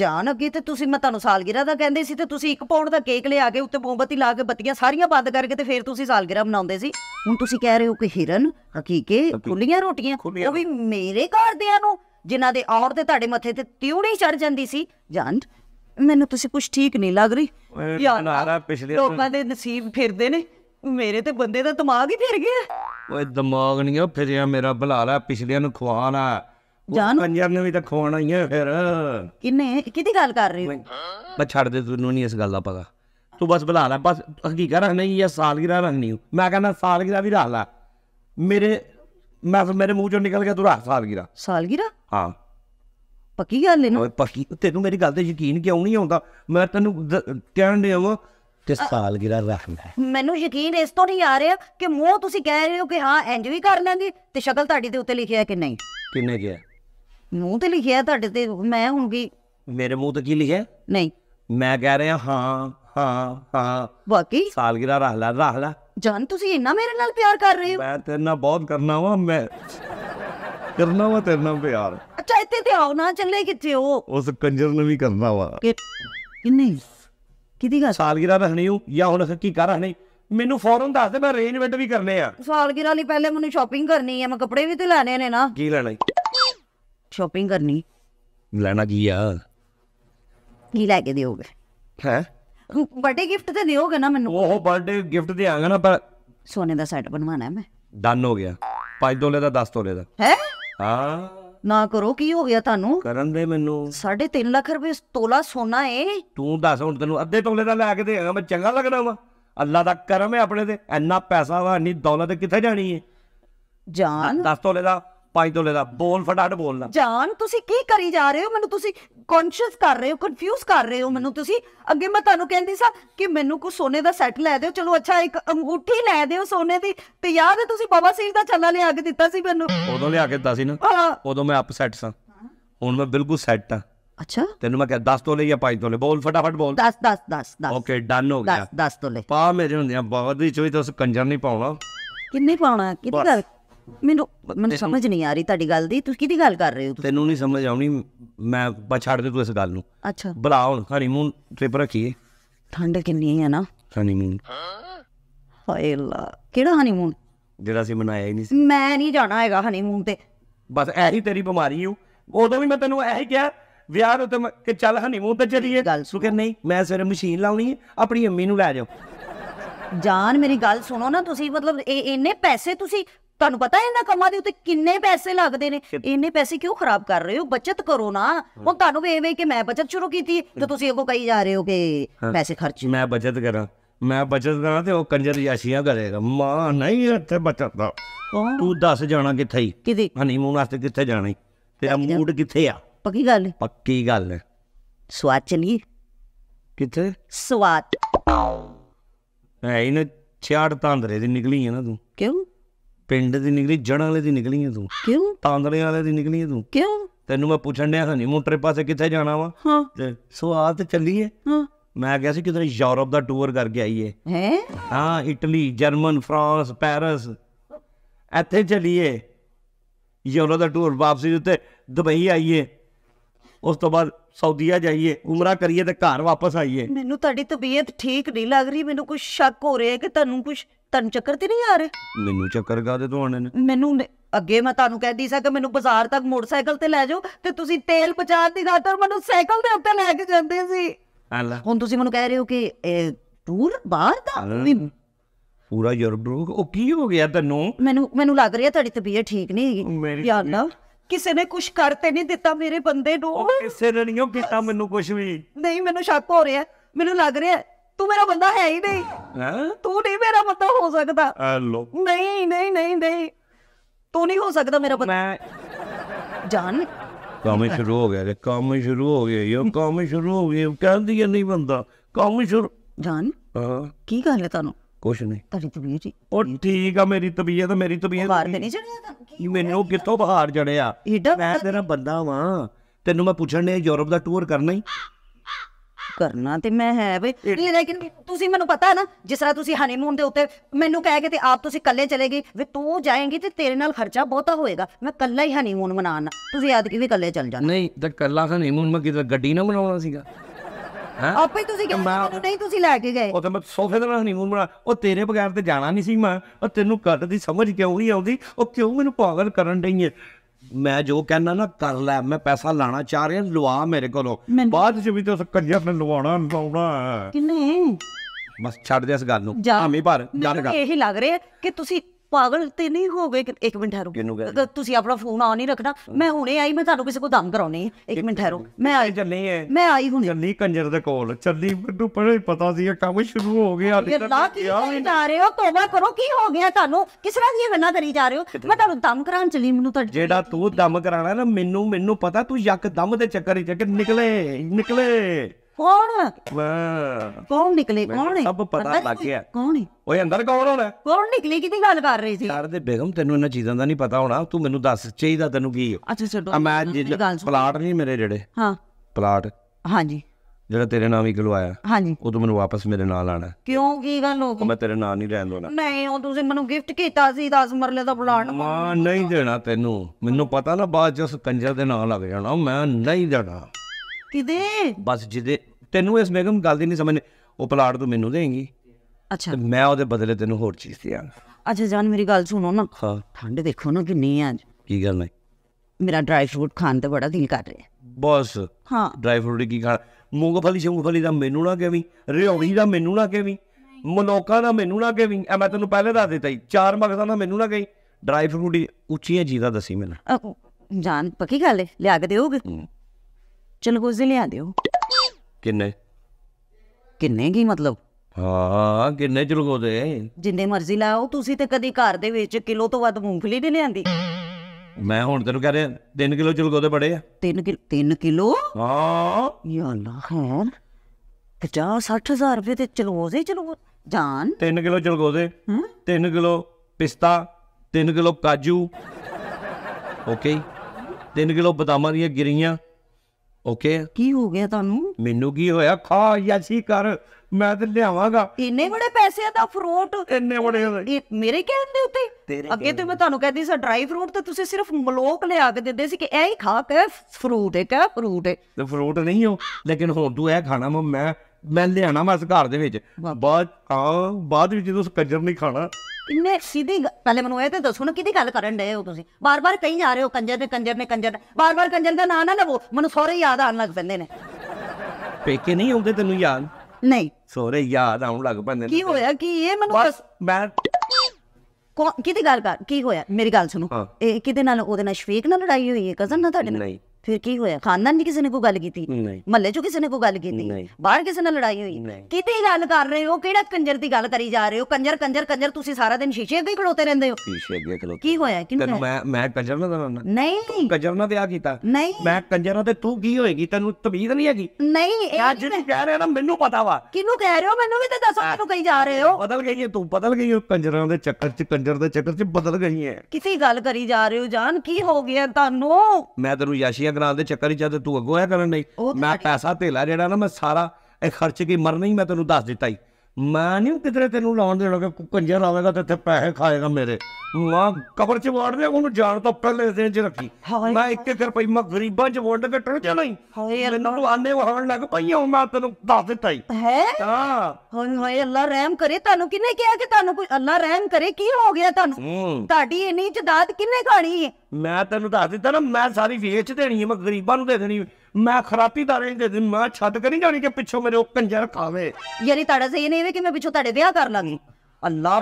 ਜਾਨ ਅੱਗੇ ਤੇ ਤੁਸੀਂ ਮੈਂ ਤੁਹਾਨੂੰ ਸਾਲਗਿਰਾ ਦਾ ਕਹਿੰਦੇ ਸੀ ਤੇ ਤੁਸੀਂ ਇੱਕ ਪੌਂਡ ਦਾ ਕੇਕ ਲਿਆ ਕੇ ਉੱਤੇ ਮੋਮਬਤੀ ਲਾ ਕੇ ਬੱਤੀਆਂ ਸਾਰੀਆਂ ਬੰਦ ਕਰਕੇ ਤੇ ਫਿਰ ਤੁਸੀਂ ਸਾਲਗਿਰਾ ਮਨਾਉਂਦੇ ਸੀ ਹੁਣ ਤੁਸੀਂ ਕਹਿ ਰਹੇ ਹੋ ਕਿ ਹਿਰਨ ਹਕੀਕੇ ਖੁੱਲੀਆਂ ਰੋਟੀਆਂ ਉਹ ਵੀ ਮੇਰੇ ਘਰਦਿਆਂ ਨੂੰ ਜਿਨ੍ਹਾਂ ਦੇ ਔਰ ਤੇ ਤੁਹਾਡੇ ਮੱਥੇ ਤੇ ਤਿਉੜੀ ਚੜ ਜਾਂਦੀ ਸੀ ਜਾਨ ਮੈਨੂੰ ਤੁਸੀਂ ਕੁਝ ਠੀਕ ਨਹੀਂ ਲੱਗ ਰਹੀ ਯਾਰਾ ਪਿਛਲੇ ਲੋਕਾਂ ਦੇ ਨਸੀਬ ਫਿਰਦੇ ਨੇ ਮੇਰੇ ਤੇ ਬੰਦੇ ਦਾ ਦਿਮਾਗ ਹੀ ਫਿਰ ਗਿਆ ਓਏ ਦਿਮਾਗ ਨਹੀਂ ਉਹ ਫਿਰਿਆ ਮੇਰਾ ਭਲਾਲਾ ਪਿਛਲਿਆਂ ਨੂੰ ਖਵਾਣਾ ਜਾਨ ਪੰਜਾਬ ਨੇ ਵੀ ਤਾਂ ਖੋਣਾ ਹੀ ਹੈ ਫਿਰ ਕਿੰਨੇ ਕਿਹਦੀ ਗੱਲ ਕਰ ਰਹੇ ਹੋ ਬਸ ਛੱਡ ਦੇ ਤੂੰ ਨਹੀਂ ਇਸ ਗੱਲ ਦਾ ਪਤਾ ਤੂੰ ਬਸ ਬੁਲਾ ਲੈ ਬਸ ਹਕੀਕਤ ਰੱਖਣੀ ਨਹੀਂ ਇਹ ਸਾਲਗਿਰਾ ਰੱਖਣੀ ਮੈਂ ਕਹਿੰਦਾ ਸਾਲਗਿਰਾ ਵੀ ਰੱਖ ਲੈ ਮੇਰੇ ਮੈਂ ਮੇਰੇ ਮੂੰਹ ਚੋਂ ਨਿਕਲ ਗਿਆ ਤੂੰ ਰੱਖ ਸਾਲਗਿਰਾ ਸਾਲਗਿਰਾ ਹਾਂ ਪੱਕੀ ਗੱਲ ਨਹੀਂ ਓਏ ਪੱਕੀ ਤੈਨੂੰ ਮੇਰੀ ਗੱਲ ਤੇ ਯਕੀਨ ਕਿਉਂ ਨਹੀਂ ਆਉਂਦਾ ਮੈਂ ਤੈਨੂੰ ਕਹਿਣ ਦੇ ਆਵਾਂ ਤੇ ਸਾਲਗਿਰਾ ਰੱਖਣਾ ਮੈਨੂੰ ਯਕੀਨ ਇਸ ਤੋਂ ਨਹੀਂ ਆ ਰਿਹਾ ਕਿ ਮੂੰਹ ਤੁਸੀਂ ਕਹਿ ਰਹੇ ਹੋ ਕਿ ਹਾਂ ਇੰਜ ਵੀ ਕਰ ਲਾਂਗੇ ਤੇ ਸ਼ਕਲ ਤੁਹਾਡੀ ਦੇ ਉੱਤੇ ਲਿਖਿਆ ਕਿ ਨਹੀਂ ਕਿੰਨੇ ਗਿਆ ਮੂੰਹ ਤੇ ਲਿਖਿਆ ਤੁਹਾਡੇ ਤੇ ਮੈਂ ਹੁਣ ਕੀ ਮੇਰੇ ਮੂੰਹ ਤੇ ਕੀ ਲਿਖਿਆ ਨਹੀਂ ਮੈਂ ਕਹਿ ਰਿਹਾ ਹਾਂ ਹਾਂ ਹਾਂ ਵਾਕਈ ਸਾਲਗਿਰਾ ਰੱਖ ਲੈ ਰੱਖ ਲੈ ਜਾਨ ਤੁਸੀਂ ਇੰਨਾ ਮੇਰੇ ਨਾਲ ਪਿਆਰ ਕਰ ਰਹੇ ਹੋ ਮੈਂ ਤੇਰੇ ਨਾਲ ਬਹੁਤ ਕਰਨਾ ਵਾ ਮੈਂ ਕਰਨਾ ਵਾ ਤੇਰੇ ਨਾਲ ਪਿਆਰ ਅੱਛਾ ਇੱਥੇ ਤੇ ਆਓ ਨਾ ਚੱਲੇ ਕਿੱਥੇ ਹੋ ਉਸ ਕੰਜਰ ਨੂੰ ਵੀ ਕਰਨਾ ਵਾ ਕਿੰਨੇ ਕਿਹਦੀ ਗੱਲ ਸਾਲਗਿਰਾ ਰੱਖਣੀ ਹੋ ਜਾਂ ਹੁਣ ਕੀ ਕਰ ਰਹਣੀ ਮੈਨੂੰ ਫੌਰਨ ਦੱਸ ਦੇ ਮੈਂ ਅਰੇਂਜਮੈਂਟ ਵੀ ਕਰਨੇ ਆ ਸਾਲਗਿਰਾ ਲਈ ਪਹਿਲੇ ਮੈਨੂੰ ਸ਼ਾਪਿੰਗ ਕਰਨੀ ਹੈ ਮੈਂ ਕੱਪੜੇ ਵੀ ਤੇ ਲੈਣੇ ਨੇ ਨਾ ਕੀ ਲੈਣਾ ਸ਼ਾਪਿੰਗ ਕਰਨੀ ਲੈਣਾ ਕੀ ਆ ਕੀ ਲੈ ਕੇ ਦਿਓਗੇ ਹੈ ਬਰਥਡੇ ਗਿਫਟ ਤੇ ਦਿਓਗੇ ਨਾ ਮੈਨੂੰ ਉਹ ਬਰਥਡੇ ਗਿਫਟ ਤੇ ਆਗਾ ਨਾ ਪਰ ਸੋਨੇ ਦਾ ਸੈੱਟ ਬਣਵਾਣਾ ਮੈਂ ਡਨ ਹੋ ਗਿਆ 5 ਤੋਲੇ ਦਾ 10 ਤੋਲੇ ਦਾ ਹੈ ਹਾਂ ਨਾ ਕਰੋ ਕੀ ਹੋ ਗਿਆ ਤੁਹਾਨੂੰ ਕਰਨ ਦੇ ਮੈਨੂੰ 3.5 ਲੱਖ ਰੁਪਏ ਤੋਲਾ ਸੋਨਾ ਏ ਤੂੰ ਦੱਸ ਹੁਣ ਤੈਨੂੰ ਅੱਧੇ ਤੋਲੇ ਦਾ ਲੈ ਕੇ ਦੇ ਮੈਂ ਚੰਗਾ ਲੱਗਣਾ ਵਾ ਅੱਲਾ ਦਾ ਕਰਮ ਹੈ ਆਪਣੇ ਤੇ ਇੰਨਾ ਪੈਸਾ ਵਾ ਨਹੀਂ ਦੌਲਤ ਕਿੱਥੇ ਜਾਣੀ ਏ ਜਾਨ 10 ਤੋਲੇ ਦਾ 5 ਡੋਲੇ ਦਾ ਬੋਲ ਫਟਾਫਟ ਬੋਲਣਾ ਜਾਨ ਤੁਸੀਂ ਕੀ ਕਰੀ ਜਾ ਰਹੇ ਹੋ ਮੈਨੂੰ ਤੁਸੀਂ ਕੌਨਸ਼ੀਅਸ ਕਰ ਰਹੇ ਹੋ ਕਨਫਿਊਜ਼ ਕਰ ਰਹੇ ਹੋ ਮੈਨੂੰ ਤੁਸੀਂ ਅੱਗੇ ਮੈਂ ਤੁਹਾਨੂੰ ਕਹਿੰਦੀ ਸਾਂ ਕਿ ਮੈਨੂੰ ਕੋ ਸੋਨੇ ਦਾ ਸੈੱਟ ਲੈ ਦਿਓ ਚਲੋ ਅੱਛਾ ਇੱਕ ਅੰਗੂਠੀ ਲੈ ਦਿਓ ਸੋਨੇ ਦੀ ਤੇ ਯਾਦ ਹੈ ਤੁਸੀਂ ਬਾਬਾ ਸੀਰ ਦਾ ਚੰਨਾ ਲਿਆ ਕੇ ਦਿੱਤਾ ਸੀ ਮੈਨੂੰ ਉਦੋਂ ਲਿਆ ਕੇ ਦਿੱਤਾ ਸੀ ਨਾ ਉਦੋਂ ਮੈਂ ਅਪ ਸੈੱਟ ਸਾਂ ਹੁਣ ਮੈਂ ਬਿਲਕੁਲ ਸੈੱਟ ਆ ਅੱਛਾ ਤੈਨੂੰ ਮੈਂ ਕਿਹਾ 10 ਤੋਲੇ ਜਾਂ 5 ਤੋਲੇ ਬੋਲ ਫਟਾਫਟ ਬੋਲ 10 10 10 10 ਓਕੇ ਡਨ ਹੋ ਗਿਆ 10 10 ਤੋਲੇ ਪਾ ਮੇਰੇ ਆ ਬਹੁਤ ਹੀ ਚੋਈ ਤੁਸੀਂ ਕੰਜਰ ਨਹੀਂ ਪਾਉਣਾ ਕਿੰਨੇ ਪਾਉਣਾ ਕਿਤੇ ਗੱਲ ਮੈਨੂੰ ਮੈਨੂੰ ਸਮਝ ਨਹੀਂ ਆ ਰਹੀ ਤੁਹਾਡੀ ਗੱਲ ਦੀ ਤੁਸੀਂ ਕਿਹਦੀ ਗੱਲ ਕਰ ਰਹੇ ਹੋ ਤੈਨੂੰ ਨਹੀਂ ਸਮਝ ਆਉਣੀ ਮੈਂ ਬਾ ਛੱਡ ਦੇ ਤੂੰ ਇਸ ਗੱਲ ਨੂੰ ਅੱਛਾ ਬਲਾ ਹੁਣ ਹਨੀਮੂਨ ਟ੍ਰਿਪ ਰੱਖੀਏ ਠੰਡ ਕਿੰਨੀ ਹੈ ਨਾ ਹਨੀਮੂਨ ਹਾਏ ਲਾ ਕਿਹੜਾ ਹਨੀਮੂਨ ਜਿਹੜਾ ਸੀ ਮਨਾਇਆ ਹੀ ਨਹੀਂ ਸੀ ਮੈਂ ਨਹੀਂ ਜਾਣਾ ਹੈਗਾ ਹਨੀਮੂਨ ਤੇ ਬਸ ਐਹੀ ਤੇਰੀ ਬਿਮਾਰੀ ਹੋ ਉਦੋਂ ਵੀ ਮੈਂ ਤੈਨੂੰ ਐਹੀ ਕਿਹਾ ਵਿਆਹ ਨੂੰ ਤੇ ਕਿ ਚੱਲ ਹਨੀਮੂਨ ਤੇ ਚਲੀਏ ਗੱਲ ਸੁਕਰ ਨਹੀਂ ਮੈਂ ਸਵੇਰੇ ਮਸ਼ੀਨ ਲਾਉਣੀ ਹੈ ਆਪਣੀ ਅੰਮੀ ਨੂੰ ਲੈ ਜਾਓ ਜਾਨ ਮੇਰੀ ਗੱਲ ਸੁਣੋ ਨਾ ਤੁਸੀਂ ਮਤਲਬ ਇਹ ਇੰਨੇ ਪੈਸੇ ਤੁਸੀਂ ਤੁਹਾਨੂੰ ਪਤਾ ਇਹਨਾਂ ਕੰਮਾਂ ਦੇ ਉੱਤੇ ਕਿੰਨੇ ਪੈਸੇ ਲੱਗਦੇ ਨੇ ਇੰਨੇ ਪੈਸੇ ਕਿਉਂ ਖਰਾਬ ਕਰ ਰਹੇ ਹੋ ਬਚਤ ਕਰੋ ਨਾ ਹੁਣ ਤੁਹਾਨੂੰ ਵੀ ਵੇ ਕਿ ਮੈਂ ਬਚਤ ਸ਼ੁਰੂ ਕੀਤੀ ਤੇ ਤੁਸੀਂ ਅੱਗੋਂ ਕਹੀ ਜਾ ਰਹੇ ਹੋ ਕਿ ਪੈਸੇ ਖਰਚ ਮੈਂ ਬਚਤ ਕਰਾਂ ਮੈਂ ਬਚਤ ਕਰਾਂ ਤੇ ਉਹ ਕੰਜਰ ਯਾਸ਼ੀਆਂ ਕਰੇਗਾ ਮਾਂ ਨਹੀਂ ਇੱਥੇ ਬਚਤ ਦਾ ਤੂੰ ਦੱਸ ਜਾਣਾ ਕਿੱਥੇ ਹੀ ਕਿਤੇ ਹਨੀਮੂਨ ਵਾਸਤੇ ਕਿੱਥੇ ਜਾਣਾ ਹੀ ਆ ਮੂਡ ਕਿੱਥੇ ਆ ਪੱਕੀ ਗੱਲ ਪੱਕੀ ਗੱਲ ਸਵਾਦ ਨਹੀਂ ਕਿੱਥੇ ਸਵਾਦ ਐ ਇਹਨੇ ਛਾੜ ਤਾਂਦਰੇ ਦੀ ਨਿਕਲੀ ਹੈ ਨਾ ਤੂੰ ਕਿਉਂ ਪਿੰਡ ਦੀ ਨਿਕਲੀ ਜੜਾਂ ਵਾਲੇ ਦੀ ਨਿਕਲੀ ਹੈ ਤੂੰ ਕਿਉਂ ਤਾਂਦੜੇ ਵਾਲੇ ਦੀ ਨਿਕਲੀ ਹੈ ਤੂੰ ਕਿਉਂ ਤੈਨੂੰ ਮੈਂ ਪੁੱਛਣ ਡਿਆ ਹਨੀ ਮੋਟਰੇ ਪਾਸੇ ਕਿੱਥੇ ਜਾਣਾ ਵਾ ਹਾਂ ਤੇ ਸੋ ਆ ਤੇ ਚੱਲੀਏ ਹਾਂ ਮੈਂ ਕਿਹਾ ਸੀ ਤੈਨੂੰ ਯੂਰਪ ਦਾ ਟੂਰ ਕਰਕੇ ਆਈਏ ਹੈ ਹਾਂ ਇਟਲੀ ਜਰਮਨ ਫਰਾਂਸ ਪੈਰਿਸ ਇੱਥੇ ਚੱਲੀਏ ਯੂਰਪ ਦਾ ਟੂਰ ਵਾਪਸੀ ਦੇ ਉੱਤੇ ਦੁਬਈ ਆਈਏ ਉਸ ਤੋਂ ਬਾਅਦ ਸਾਊਦੀਆ ਜਾਈਏ ਉਮਰਾ ਕਰੀਏ ਤੇ ਘਰ ਵਾਪਸ ਆਈਏ ਮੈਨੂੰ ਤੁਹਾਡੀ ਤਬੀਅਤ ਠੀਕ ਨਹੀਂ ਲੱਗ ਰਹੀ ਮੈਨੂੰ ਕੁਝ ਸ਼ੱਕ ਹੋ ਰਿਹਾ ਹੈ ਕਿ ਤੁਹਾਨੂੰ ਕੁਝ ਤਨ ਚੱਕਰ ਤੇ ਨਹੀਂ ਆ ਰਹੇ ਮੈਨੂੰ ਚੱਕਰ ਕਾਦੇ ਤੋਂ ਆਣੇ ਨੇ ਮੈਨੂੰ ਅੱਗੇ ਮੈਂ ਤੁਹਾਨੂੰ ਕਹਿੰਦੀ ਸੀ ਕਿ ਮੈਨੂੰ ਬਾਜ਼ਾਰ ਤੱਕ ਮੋਟਰਸਾਈਕਲ ਤੇ ਲੈ ਜਾਓ ਤੇ ਤੁਸੀਂ ਤੇਲ ਪਚਾਣ ਦੀ ਖਾਤਰ ਮੈਨੂੰ ਸਾਈਕਲ ਦੇ ਉੱਤੇ ਲੈ ਕੇ ਜਾਂਦੇ ਸੀ ਹਾਂ ਹੁਣ ਤੁਸੀਂ ਮੈਨੂੰ ਕਹਿ ਰਹੇ ਹੋ ਕਿ ਇਹ ਟੂਰ ਬਾਹਰ ਦਾ ਵੀ ਪੂਰਾ ਯੂਰਪ ਉਹ ਕੀ ਹੋ ਗਿਆ ਤੈਨੂੰ ਮੈਨੂੰ ਮੈਨੂੰ ਲੱਗ ਰਿਹਾ ਤੁਹਾਡੀ ਤਬੀਅਤ ਠੀਕ ਨਹੀਂ ਹੈਗੀ ਯਾਰ ਨਾ ਕਿਸੇ ਨੇ ਕੁਝ ਕਰ ਤੇ ਨਹੀਂ ਦਿੱਤਾ ਮੇਰੇ ਬੰਦੇ ਨੂੰ ਕਿਸੇ ਨੇ ਨਹੀਂ ਕੀਤਾ ਮੈਨੂੰ ਕੁਝ ਵੀ ਨਹੀਂ ਮੈਨੂੰ ਸ਼ੱਕ ਹੋ ਰਿਹਾ ਮੈਨੂੰ ਲੱਗ ਰਿਹਾ ਤੂੰ ਮੇਰਾ ਬੰਦਾ ਹੈ ਹੀ ਨਹੀਂ ਹਾਂ ਤੂੰ ਨਹੀਂ ਮੇਰਾ ਬੰਦਾ ਹੋ ਸਕਦਾ ਹੈਲੋ ਨਹੀਂ ਨਹੀਂ ਨਹੀਂ ਨਹੀਂ ਤੂੰ ਨਹੀਂ ਹੋ ਸਕਦਾ ਮੇਰਾ ਬੰਦਾ ਮੈਂ ਜਾਨ ਕੰਮ ਸ਼ੁਰੂ ਹੋ ਗਿਆ ਕੰਮ ਸ਼ੁਰੂ ਹੋ ਗਿਆ ਯੋ ਕੰਮ ਸ਼ੁਰੂ ਹੋ ਗਿਆ ਕਹਿੰਦੀ ਐ ਨਹੀਂ ਬੰਦਾ ਕੰਮ ਸ਼ੁਰੂ ਜਾਨ ਹਾਂ ਕੀ ਗੱਲ ਹੈ ਤੁਹਾਨੂੰ ਕੁਛ ਨਹੀਂ ਤੁਹਾਡੀ ਤਬੀਅਤ ਜੀ ਉਹ ਠੀਕ ਆ ਮੇਰੀ ਤਬੀਅਤ ਮੇਰੀ ਤਬੀਅਤ ਬਾਹਰ ਤੇ ਨਹੀਂ ਚੜਿਆ ਮੈਨੂੰ ਕਿੱਥੋਂ ਬਾਹਰ ਜੜਿਆ ਮੈਂ ਤੇਰਾ ਬੰਦਾ ਵਾਂ ਤੈਨੂੰ ਮੈਂ ਪੁੱਛਣ ਨੇ ਯੂਰਪ ਦਾ ਟੂਰ ਕਰਨਾ ਹੀ ਕਰਨਾ ਤੇ ਮੈਂ ਹੈ ਵੇ ਲੇਕਿਨ ਤੁਸੀਂ ਮੈਨੂੰ ਪਤਾ ਹੈ ਨਾ ਜਿਸ ਤਰ੍ਹਾਂ ਤੁਸੀਂ ਹਨੀਮੂਨ ਦੇ ਉੱਤੇ ਮੈਨੂੰ ਕਹਿ ਕੇ ਤੇ ਆਪ ਤੁਸੀਂ ਇਕੱਲੇ ਚਲੇ ਗਏ ਵੇ ਤੂੰ ਜਾਏਂਗੀ ਤੇ ਤੇਰੇ ਨਾਲ ਖਰਚਾ ਬਹੁਤਾ ਹੋਏਗਾ ਮੈਂ ਇਕੱਲਾ ਹੀ ਹਨੀਮੂਨ ਮਨਾਣਾ ਤੁਸੀਂ ਆਦ ਕਿਵੇਂ ਵੀ ਇਕੱਲੇ ਚਲ ਜਾਣਾ ਨਹੀਂ ਤਾਂ ਇਕੱਲਾ ਹਨੀਮੂਨ ਮੈਂ ਕਿਤੇ ਗੱਡੀ ਨਾ ਬਣਾਉਣਾ ਸੀਗਾ ਆਪੇ ਤੁਸੀਂ ਕਹਿੰਦੇ ਨਹੀਂ ਤੁਸੀਂ ਲੈ ਕੇ ਗਏ ਉਹ ਤਾਂ ਮੈਂ ਸੋਫੇ ਦਾ ਹਨੀਮੂਨ ਬਣਾ ਉਹ ਤੇਰੇ ਬਗੈਰ ਤੇ ਜਾਣਾ ਨਹੀਂ ਸੀ ਮੈਂ ਉਹ ਤੈਨੂੰ ਕੱਢ ਦੀ ਸਮਝ ਕਿਉਂ ਨਹੀਂ ਆਉਂਦੀ ਉਹ ਕਿਉਂ ਮੈਨੂੰ ਪਾਗਲ ਕਰਨ ਡਈ ਹੈ ਮੈਂ ਜੋ ਕਹਿਣਾ ਨਾ ਕਰ ਲੈ ਮੈਂ ਪੈਸਾ ਲਾਣਾ ਚਾਹ ਰਿਹਾ ਲਵਾ ਮੇਰੇ ਕੋਲੋਂ ਬਾਅਦ ਚ ਵੀ ਤੇ ਉਸ ਕੰਜਰ ਨੇ ਲਵਾਉਣਾ ਪਾਉਣਾ ਕਿੰਨੇ ਬਸ ਛੱਡ ਦੇ ਇਸ ਗੱਲ ਨੂੰ ਆਮੀ ਪਰ ਜਾਣ ਕਰ ਇਹ ਹੀ ਲੱਗ ਰਿਹਾ ਕਿ ਤੁਸੀਂ ਪਾਗਲ ਤੇ ਹੀ ਹੋ ਗਏ ਇੱਕ ਮਿੰਟ ਠਹਿਰੋ ਤੁਸੀਂ ਆਪਣਾ ਫੋਨ ਆਨ ਹੀ ਰੱਖਣਾ ਮੈਂ ਹੁਣੇ ਆਈ ਮੈਂ ਤੁਹਾਨੂੰ ਕਿਸੇ ਕੋ ਦਮ ਕਰਾਉਣੀ ਹੈ ਇੱਕ ਮਿੰਟ ਠਹਿਰੋ ਮੈਂ ਆਈ ਚੱਲੀ ਹੈ ਮੈਂ ਆਈ ਹੁਣੇ ਚੱਲੀ ਕੰਜਰ ਦੇ ਕੋਲ ਚੱਲੀ ਮੈਨੂੰ ਪੜੇ ਪਤਾ ਸੀ ਇਹ ਕੰਮ ਸ਼ੁਰੂ ਹੋ ਗਿਆ ਇਹ ਤੱਕ ਕੀ ਜਾ ਰਹੇ ਹੋ ਤੋਬਾ ਕਰੋ ਕੀ ਹੋ ਗਿਆ ਤੁਹਾਨੂੰ ਕਿਸ ਤਰ੍ਹਾਂ ਦੀਆਂ ਗੱਲਾਂ ਕਰੀ ਜਾ ਰਹੇ ਹੋ ਮੈਂ ਤੁਹਾਨੂੰ ਦਮ ਕਰਾਉਣ ਚੱਲੀ ਮੈਨੂੰ ਤਾਂ ਜਿਹੜਾ ਤੂੰ ਦਮ ਕਰਾਣਾ ਨਾ ਮੈਨੂੰ ਮੈਨੂੰ ਪਤਾ ਤੂੰ ਦਮ ਦੇ ਚੱਕਰ ਵਿੱਚ ਨਿਕਲੇ ਨਿਕਲੇ ਕੌਣ ਵਾਹ ਕੌਣ ਨਿਕਲੇ ਕੌਣ ਹੈ ਸਭ ਪਤਾ ਲੱਗ ਗਿਆ ਕੌਣ ਹੈ ਓਏ ਅੰਦਰ ਕੌਣ ਹੋਣਾ ਕੌਣ ਨਿਕਲੇ ਕਿਹਦੀ ਗੱਲ ਕਰ ਰਹੀ ਸੀ ਯਾਰ ਦੇ ਬੇਗਮ ਤੈਨੂੰ ਇਹਨਾਂ ਚੀਜ਼ਾਂ ਦਾ ਨਹੀਂ ਪਤਾ ਹੋਣਾ ਤੂੰ ਮੈਨੂੰ ਦੱਸ ਚਾਹੀਦਾ ਤੈਨੂੰ ਕੀ ਅੱਛਾ ਛੱਡੋ ਮੈਂ ਪਲਾਟ ਨਹੀਂ ਮੇਰੇ ਜਿਹੜੇ ਹਾਂ ਪਲਾਟ ਹਾਂਜੀ ਜਿਹੜਾ ਤੇਰੇ ਨਾਮ ਹੀ ਗਲਵਾਇਆ ਹਾਂਜੀ ਉਹ ਤੂੰ ਮੈਨੂੰ ਵਾਪਸ ਮੇਰੇ ਨਾਲ ਆਣਾ ਕਿਉਂ ਕੀ ਗੱਲ ਹੋ ਗਈ ਮੈਂ ਤੇਰੇ ਨਾਲ ਨਹੀਂ ਰਹਿਣ ਦੋਣਾ ਨਹੀਂ ਉਹ ਤੁਸੀਂ ਮੈਨੂੰ ਗਿਫਟ ਕੀਤਾ ਸੀ 10 ਮਰਲੇ ਦਾ ਪਲਾਟ ਮੈਂ ਨਹੀਂ ਦੇਣਾ ਤੈਨੂੰ ਮੈਨੂੰ ਪਤਾ ਨਾ ਬਾਅਦ ਚ ਉਸ ਕੰਜਰ ਦੇ ਨਾਲ ਲੱਗ ਜਾਣਾ ਮੈਂ ਨਹੀਂ ਦੇਣਾ ਕਿਦੇ ਬਸ ਜਿਹਦੇ ਤੈਨੂੰ ਇਸ ਮੈਗਮ ਗੱਲ ਦੀ ਨਹੀਂ ਸਮਝ ਉਹ ਪਲਾਟ ਤੂੰ ਮੈਨੂੰ ਦੇਂਗੀ ਅੱਛਾ ਤੇ ਮੈਂ ਉਹਦੇ ਬਦਲੇ ਤੈਨੂੰ ਹੋਰ ਚੀਜ਼ ਦਿਆਂਗਾ ਅੱਛਾ ਜਾਨ ਮੇਰੀ ਗੱਲ ਸੁਣੋ ਨਾ ਹਾਂ ਠੰਡ ਦੇਖੋ ਨਾ ਕਿੰਨੀ ਆ ਅੱਜ ਕੀ ਗੱਲ ਹੈ ਮੇਰਾ ਡਰਾਈ ਫਰੂਟ ਖਾਣ ਤੇ ਬੜਾ ਦਿਲ ਕਰ ਰਿਹਾ ਬਸ ਹਾਂ ਡਰਾਈ ਫਰੂਟ ਕੀ ਖਾਣ ਮੂੰਗਫਲੀ ਸ਼ੂੰਗਫਲੀ ਦਾ ਮੈਨੂੰ ਨਾ ਕਹਵੀਂ ਰਿਓੜੀ ਦਾ ਮੈਨੂੰ ਨਾ ਕਹਵੀਂ ਮਨੋਕਾ ਦਾ ਮੈਨੂੰ ਨਾ ਕਹਵੀਂ ਐ ਮੈਂ ਤੈਨੂੰ ਪਹਿਲੇ ਦੱਸ ਦਿੱਤਾ ਹੀ ਚਾਰ ਮਗਜ਼ਾਂ ਦਾ ਮੈਨੂੰ ਨਾ ਕਹੀ ਡਰਾਈ ਫਰੂਟ ਉੱਚੀਆਂ ਚੀਜ਼ਾਂ ਦੱਸੀ ਮੈਨੂੰ ਜਾਨ ਪੱਕੀ ਗੱਲ ਹੈ ਲਿਆ ਕੇ ਦੇਉਗੇ ਚਲਗੋਜ਼ੇ ਲਿਆ ਦਿਓ ਕਿੰਨੇ ਕਿੰਨੇ ਕੀ ਮਤਲਬ ਹਾਂ ਕਿੰਨੇ ਚਲਗੋਜ਼ੇ ਜਿੰਨੇ ਮਰਜ਼ੀ ਲਾਓ ਤੁਸੀਂ ਤੇ ਕਦੀ ਘਰ ਦੇ ਵਿੱਚ ਕਿਲੋ ਤੋਂ ਵੱਧ ਮੂੰਗਫਲੀ ਨਹੀਂ ਲਿਆਂਦੀ ਮੈਂ ਹੁਣ ਤੈਨੂੰ ਕਹ ਰਿਹਾ 3 ਕਿਲੋ ਚਲਗੋਜ਼ੇ ਬੜੇ ਆ 3 ਕਿਲੋ 3 ਕਿਲੋ ਹਾਂ ਯਾ ਅੱਲਾ ਹੈ 50 60000 ਰੁਪਏ ਤੇ ਚਲਗੋਜ਼ੇ ਚਲੋ ਜਾਨ 3 ਕਿਲੋ ਚਲਗੋਜ਼ੇ 3 ਕਿਲੋ ਪਿਸਤਾ 3 ਕਿਲੋ ਕਾਜੂ ਓਕੇ 3 ਕਿਲੋ ਬਦਾਮਾਂ ਦੀਆਂ ਗਿਰੀਆਂ ਓਕੇ ਕੀ ਹੋ ਗਿਆ ਤੁਹਾਨੂੰ ਮੈਨੂੰ ਕੀ ਹੋਇਆ ਖਾ ਯਾਸੀ ਕਰ ਮੈਂ ਤੇ ਲਿਆਵਾਂਗਾ ਇੰਨੇ ਬੜੇ ਪੈਸੇ ਦਾ ਫਰੂਟ ਇੰਨੇ ਬੜੇ ਇਹ ਮੇਰੇ ਕਹਿਣ ਦੇ ਉੱਤੇ ਅੱਗੇ ਤੇ ਮੈਂ ਤੁਹਾਨੂੰ ਕਹਿੰਦੀ ਸੀ ਡਰਾਈ ਫਰੂਟ ਤੇ ਤੁਸੀਂ ਸਿਰਫ ਮਲੋਕ ਲਿਆ ਕੇ ਦਿੰਦੇ ਸੀ ਕਿ ਇਹ ਹੀ ਖਾ ਕੇ ਫਰੂਟ ਹੈ ਕਾ ਫਰੂਟ ਹੈ ਤੇ ਫਰੂਟ ਨਹੀਂ ਹੋ ਲੇਕਿਨ ਹੁਣ ਤੂੰ ਇਹ ਖਾਣਾ ਮੈਂ ਮੈਂ ਲਿਆਣਾ ਮੈਂ ਘਰ ਦੇ ਵਿੱਚ ਬਾਅਦ ਆ ਬਾਅਦ ਵਿੱਚ ਜਦੋਂ ਸਕੱਜਰ ਨਹੀਂ ਖਾਣਾ ਇੰਨੇ ਸਿੱਧੀ ਪਹਿਲੇ ਮੈਨੂੰ ਇਹ ਤੇ ਦੱਸੋ ਨਾ ਕਿਹਦੀ ਗੱਲ ਕਰਨ ਦੇ ਹੋ ਤੁਸੀਂ ਬਾਰ-ਬਾਰ ਕਹੀ ਜਾ ਰਹੇ ਹੋ ਕੰਜਰ ਨੇ ਕੰਜਰ ਨੇ ਕੰਜਰ ਬਾਰ-ਬਾਰ ਕੰਜਰ ਦਾ ਨਾਂ ਨਾ ਲਵੋ ਮੈਨੂੰ ਸੋਰੇ ਯਾਦ ਆਉਣ ਲੱਗ ਪੈਂਦੇ ਨੇ ਪੇਕੇ ਨਹੀਂ ਆਉਂਦੇ ਤੈਨੂੰ ਯਾਦ ਨਹੀਂ ਸੋਰੇ ਯਾਦ ਆਉਣ ਲੱਗ ਪੈਂਦੇ ਨੇ ਕੀ ਹੋਇਆ ਕੀ ਇਹ ਮੈਨੂੰ ਬਸ ਮੈਂ ਕੋ ਕਿਹਦੀ ਗੱਲ ਕਰ ਕੀ ਹੋਇਆ ਮੇਰੀ ਗੱਲ ਸੁਣੋ ਇਹ ਕਿਹਦੇ ਨਾਲ ਉਹਦੇ ਨਾਲ ਸ਼ਫੀਕ ਨਾਲ ਲੜਾਈ ਹੋਈ ਹੈ ਕਜ਼ਨ ਨਾਲ ਤੁਹਾਡੇ ਨਾਲ ਨਹੀਂ ਫਿਰ ਕੀ ਹੋਇਆ ਖਾਨਦਾਨ ਦੀ ਕਿਸੇ ਨੇ ਕੋਈ ਗੱਲ ਕੀਤੀ ਮਹੱਲੇ 'ਚ ਕਿਸੇ ਨੇ ਕੋਈ ਗੱਲ ਕੀਤੀ ਬਾਹਰ ਕਿਸੇ ਨਾਲ ਲੜਾਈ ਹੋਈ ਕਿਤੇ ਗੱਲ ਕਰ ਰਹੇ ਹੋ ਕਿਹੜਾ ਕੰਜਰ ਦੀ ਗੱਲ ਕਰੀ ਜਾ ਰਹੇ ਹੋ ਕੰਜਰ ਕੰਜਰ ਕੰਜਰ ਤੁਸੀਂ ਸਾਰਾ ਦਿਨ ਸ਼ੀਸ਼ੇ ਅੱਗੇ ਖੜੋਤੇ ਰਹਿੰਦੇ ਹੋ ਸ਼ੀਸ਼ੇ ਅੱਗੇ ਖੜੋਤੇ ਕੀ ਹੋਇਆ ਕਿਨੂੰ ਮੈਂ ਮੈਂ ਕੰਜਰ ਨਾ ਦਵਾਂ ਨਹੀਂ ਕੰਜਰ ਨਾ ਵਿਆਹ ਕੀਤਾ ਨਹੀਂ ਮੈਂ ਕੰਜਰ ਨਾ ਤੇ ਤੂੰ ਕੀ ਹੋਏਗੀ ਤੈਨੂੰ ਤਬੀਦ ਨਹੀਂ ਹੈਗੀ ਨਹੀਂ ਇਹ ਜਿਹੜੀ ਕਹਿ ਰਿਹਾ ਨਾ ਮੈਨੂੰ ਪਤਾ ਵਾ ਕਿਹਨੂੰ ਕਹਿ ਰਹੇ ਹੋ ਮੈਨੂੰ ਵੀ ਤੇ ਦੱਸੋ ਕਿਨੂੰ ਕਹੀ ਜਾ ਰਹੇ ਹੋ ਬਦਲ ਗਈ ਹੈ ਤੂੰ ਬਦਲ ਗਈ ਹੈ ਕੰਜਰਾਂ ਦੇ ਚੱਕਰ 'ਚ ਕੰਜਰ ਦੇ ਚੱਕਰ 'ਚ ਬਦਲ ਗਈ ਹੈ ਕਿਸੇ ਗੱਲ ਕਰੀ ਜਾ ਰਹੇ ਹੋ ਜਾਨ ਕੀ ਹੋ ਗਿਆ ਤੁਹਾਨੂੰ ਮੈਂ ਤੈਨੂੰ ਯਾਸ਼ੀਆ ਡੰਗਰਾਂ ਦੇ ਚੱਕਰ ਹੀ ਚਾਹਦੇ ਤੂੰ ਅੱਗੋਂ ਆ ਕਰਨ ਨਹੀਂ ਮੈਂ ਪੈਸਾ ਧੇਲਾ ਜਿਹੜਾ ਨਾ ਮੈਂ ਸਾਰਾ ਇਹ ਖਰਚ ਕੇ ਮਰਨਾ ਹੀ ਮੈਂ ਤੈਨੂੰ ਦੱਸ ਦਿੱਤਾ ਹੀ ਮੈਂ ਨਹੀਂ ਕਿਧਰੇ ਤੈਨੂੰ ਲਾਉਣ ਦੇਣਾ ਕਿ ਕੰਜਰ ਆਵੇਗਾ ਤੇ ਇੱਥੇ ਪੈਸੇ ਖਾਏਗਾ ਮੇਰੇ ਮਾਂ ਕਬਰ ਚ ਵਾੜ ਦੇ ਉਹਨੂੰ ਜਾਣ ਤੋਂ ਪਹਿਲੇ ਦਿਨ ਚ ਰੱਖੀ ਮੈਂ ਇੱਕ ਇੱਕ ਰੁਪਈ ਮੈਂ ਗਰੀਬਾਂ ਚ ਵੋਟ ਕੇ ਟੁੱਟ ਜਾਣਾ ਹੀ ਮੈਨੂੰ ਆਨੇ ਵਹਾਣ ਲੱਗ ਪਈਆਂ ਮੈਂ ਤੈਨੂੰ ਦੱਸ ਦਿੱਤਾ ਹੀ ਹੈ ਹਾਂ ਹੋਏ ਹੋਏ ਅੱਲਾ ਰਹਿਮ ਕਰੇ ਤੁਹਾਨੂੰ ਕਿਨੇ ਕਿਹਾ ਕਿ ਤੁਹਾਨੂੰ ਕੋਈ ਅੱਲਾ ਰਹਿਮ ਕਰੇ ਕੀ ਹੋ ਗਿਆ ਤੁਹਾਨੂੰ ਤੁਹਾਡੀ ਇਨੀ ਜਦਾਦ ਕਿਨੇ ਖਾਣੀ ਹੈ ਮੈਂ ਤੈਨੂੰ ਦੱਸ ਦਿੱਤਾ ਨਾ ਮੈਂ ਸਾਰੀ ਵੇਚ ਦੇਣੀ ਹੈ ਮੈਂ ਗਰੀਬਾਂ ਨੂੰ ਦੇ ਦੇਣੀ ਮੈਂ ਦਾ ਨੂੰ ਦੇ ਦੇਣੀ ਮੈਂ ਛੱਡ ਕੇ ਨਹੀਂ ਜਾਣੀ ਕਿ ਪਿੱਛੋਂ ਮੇਰੇ ਉਹ ਕੰਜਰ ਖਾਵੇ ਯਾਨੀ ਤੁਹਾਡਾ ਸਹੀ ਨਹੀਂ ਇਹ ਕਿ ਮੈਂ ਪਿੱਛੋਂ ਤੁਹਾਡੇ ਵਿਆਹ ਕਰ ਲਾਂਗੀ ਅੱਲਾ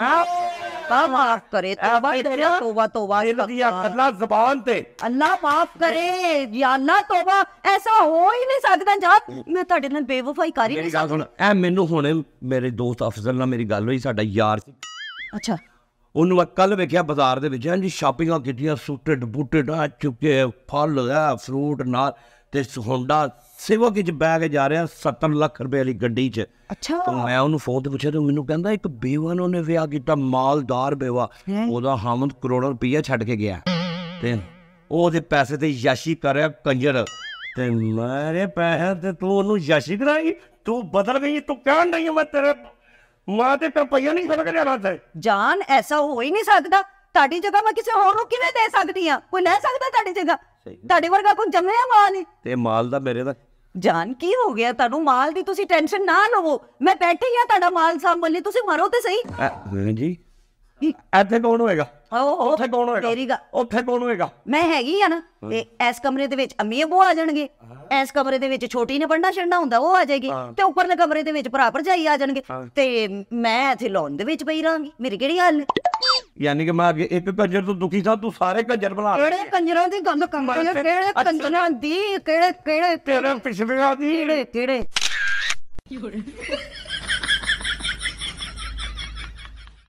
ਪਾ ਮਾਫ ਕਰੇ ਤੋਬਾ ਤੇ ਤੋਬਾ ਤੋਬਾ ਲੱਗਿਆ ਅੱਲਾ ਜ਼ਬਾਨ ਤੇ ਅੱਲਾ ਮਾਫ ਕਰੇ ਯਾ ਤੋਬਾ ਐਸਾ ਹੋ ਹੀ ਨਹੀਂ ਸਕਦਾ ਜਾ ਮੈਂ ਤੁਹਾਡੇ ਨਾਲ ਬੇਵਫਾਈ ਕਰੀ ਨਹੀਂ ਸਕਦਾ ਇਹ ਮੈਨੂੰ ਹੁਣੇ ਮੇਰੇ ਦੋਸਤ ਅਫਜ਼ਲ ਨਾਲ ਮੇਰੀ ਗੱਲ ਹੋਈ ਸਾਡਾ ਯਾਰ ਅੱਛਾ ਉਹਨੂੰ ਮੈਂ ਕੱਲ ਵੇਖਿਆ ਬਾਜ਼ਾਰ ਦੇ ਵਿੱਚ ਹਾਂਜੀ ਸ਼ਾਪਿੰਗਾਂ ਕੀਤੀਆਂ ਸੂਟਡ ਬੂਟਡ ਆ ਚੁੱਕੇ ਫਲ ਆ ਫਰੂਟ ਨਾਲ ਤੇ ਹੋਂਡਾ ਸੇਵਕ ਵਿੱਚ ਬੈਗ ਜਾ ਰਿਹਾ 70 ਲੱਖ ਰੁਪਏ ਵਾਲੀ ਗੱਡੀ 'ਚ ਅੱਛਾ ਤਾਂ ਮੈਂ ਉਹਨੂੰ ਫੋਨ ਤੇ ਪੁੱਛਿਆ ਤੇ ਮੈਨੂੰ ਕਹਿੰਦਾ ਇੱਕ ਬੇਵਾਨ ਨੇ ਵਿਆਹ ਕੀਤਾ ਮਾਲਦਾਰ ਬੇਵਾ ਉਹਦਾ ਹਾਮਦ ਕਰੋੜ ਰੁਪਈਆ ਛੱਡ ਕੇ ਗਿਆ ਤੇ ਉਹ ਉਹਦੇ ਪੈਸੇ ਤੇ ਯਾਸ਼ੀ ਕਰ ਰਿਹਾ ਕੰਜਰ ਤੇ ਮਾਰੇ ਪੈਸੇ ਤੇ ਤੂੰ ਉਹਨੂੰ ਯਾਸ਼ੀ ਕਰਾਈ ਤੂੰ ਬਦਲ ਗਈ ਤੂੰ ਕਹਿਣ ਨਹੀਂ ਮੈਂ ਤੇਰੇ ਮਾਂ ਤੇ ਪਪਈਆ ਨਹੀਂ ਸਮਝ ਲਿਆ ਰਾਤ ਜਾਨ ਐਸਾ ਹੋ ਹੀ ਨਹੀਂ ਸਕਦਾ ਤੁਹਾਡੀ ਜਗ੍ਹਾ ਮੈਂ ਕਿਸੇ ਹੋਰ ਨੂੰ ਕਿਵੇਂ ਦੇ ਸਕਦੀ ਆ ਕੋਈ ਲੈ ਸਕਦਾ ਤੁਹਾਡੀ ਜਗ੍ਹਾ ਤੁਹਾਡੇ ਵਰਗਾ ਕੋਈ ਜੰਮਿਆ ਮਾਂ ਨਹੀਂ ਤੇ ਮਾਲ ਦਾ ਮੇਰੇ ਦਾ ਜਾਨ ਕੀ ਹੋ ਗਿਆ ਤੁਹਾਨੂੰ ਮਾਲ ਦੀ ਤੁਸੀਂ ਟੈਨਸ਼ਨ ਨਾ ਲਵੋ ਮੈਂ ਬੈਠੀ ਆ ਤੁਹਾਡਾ ਮਾਲ ਸਾਂਭਣ ਲਈ ਤੁਸੀਂ ਮਰੋ ਤੇ ਸਹੀ ਹਾਂ ਜੀ ਇੱਥੇ ਕੌਣ ਹੋਏਗਾ ਉੱਥੇ ਕੌਣ ਹੋਏਗਾ ਮੇਰੀ ਗੱਲ ਉੱਥੇ ਕੌਣ ਹੋਏਗਾ ਮੈਂ ਹੈਗੀ ਆ ਨਾ ਤੇ ਇਸ ਕਮਰੇ ਦੇ ਵਿੱਚ ਅੰਮੀ ਬੋ ਆ ਜਾਣਗੇ ਇਸ ਕਮਰੇ ਦੇ ਵਿੱਚ ਛੋਟੀ ਨੇ ਬੰਡਾ ਛੰਡਾ ਹੁੰਦਾ ਉਹ ਆ ਜਾਏਗੀ ਤੇ ਉੱਪਰਲੇ ਕਮਰੇ ਦੇ ਵਿੱਚ ਭਰਾ ਭਰਜਾਈ ਆ ਜਾਣਗੇ ਤੇ ਮੈਂ ਇੱਥੇ ਲੌਂਡ ਦੇ ਵਿੱਚ ਪਈ ਰਾਂਗੀ ਮੇਰੀ ਕਿਹੜੀ ਹਾਲ ਨੇ ਯਾਨੀ ਕਿ ਮੈਂ ਅੱਗੇ ਇੱਕ ਕੰਜਰ ਤੋਂ ਦੁਖੀ ਸਾ ਤੂੰ ਸਾਰੇ ਕੰਜਰ ਬਣਾ ਕਿਹੜੇ ਕੰਜਰਾਂ ਦੀ ਗੱਲ ਕੰਬੜੀ ਕਿਹੜੇ ਕੰਜਰਾਂ ਦੀ ਕਿਹੜੇ ਕਿਹੜੇ ਤੇਰੇ ਪਿਛਵੇ ਆਦੀ ਕਿਹੜੇ ਕਿਹੜੇ